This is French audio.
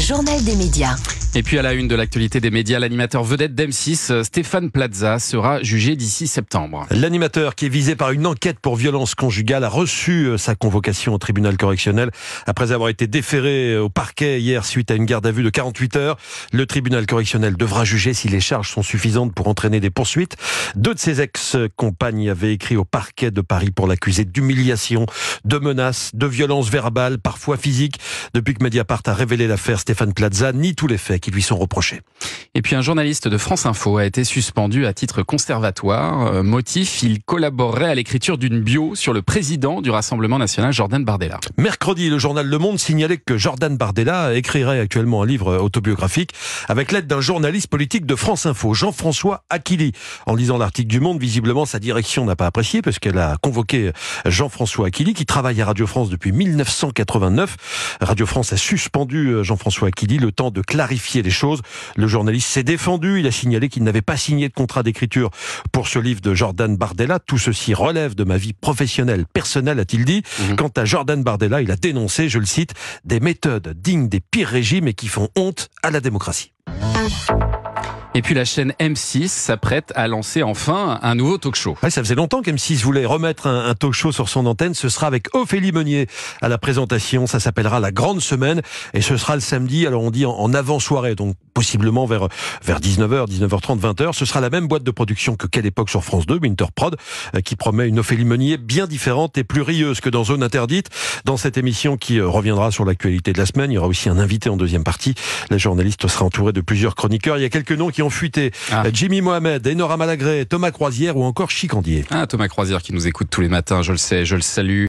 journal des médias. Et puis à la une de l'actualité des médias, l'animateur vedette d'M6, Stéphane Plaza, sera jugé d'ici septembre. L'animateur qui est visé par une enquête pour violence conjugale a reçu euh, sa convocation au tribunal correctionnel après avoir été déféré euh, au parquet hier suite à une garde à vue de 48 heures. Le tribunal correctionnel devra juger si les charges sont suffisantes pour entraîner des poursuites. Deux de ses ex-compagnes avaient écrit au parquet de Paris pour l'accuser d'humiliation, de menaces, de violences verbales, parfois physiques. Depuis que Mediapart a révélé l'affaire Stéphane Plaza, ni tous les faits qui lui sont reprochés. Et puis un journaliste de France Info a été suspendu à titre conservatoire. Euh, motif, il collaborerait à l'écriture d'une bio sur le président du Rassemblement national, Jordan Bardella. Mercredi, le journal Le Monde signalait que Jordan Bardella écrirait actuellement un livre autobiographique avec l'aide d'un journaliste politique de France Info, Jean-François Aquili. En lisant article du Monde. Visiblement, sa direction n'a pas apprécié parce qu'elle a convoqué Jean-François Aquili, qui travaille à Radio France depuis 1989. Radio France a suspendu euh, Jean-François Aquili le temps de clarifier les choses. Le journaliste s'est défendu. Il a signalé qu'il n'avait pas signé de contrat d'écriture pour ce livre de Jordan Bardella. Tout ceci relève de ma vie professionnelle, personnelle, a-t-il dit. Mhm. Quant à Jordan Bardella, il a dénoncé, je le cite, des méthodes dignes des pires régimes et qui font honte à la démocratie. Ah. Et puis la chaîne M6 s'apprête à lancer enfin un nouveau talk show. ça faisait longtemps qu'M6 voulait remettre un, talk show sur son antenne. Ce sera avec Ophélie Meunier à la présentation. Ça s'appellera La Grande Semaine et ce sera le samedi. Alors on dit en, en avant-soirée, donc possiblement vers, vers 19h, 19h30, 20h. Ce sera la même boîte de production que quelle époque sur France 2, Winter Prod, euh, qui promet une Ophélie Meunier bien différente et plus rieuse que dans Zone Interdite. Dans cette émission qui euh, reviendra sur l'actualité de la semaine, il y aura aussi un invité en deuxième partie. La journaliste sera entourée de plusieurs chroniqueurs. Il y a quelques noms qui ont fuité. Ah. Euh, Jimmy Mohamed, Enora Malagré, Thomas Croisière ou encore Chicandier. Ah, Thomas Croisière qui nous écoute tous les matins, je le sais, je le salue.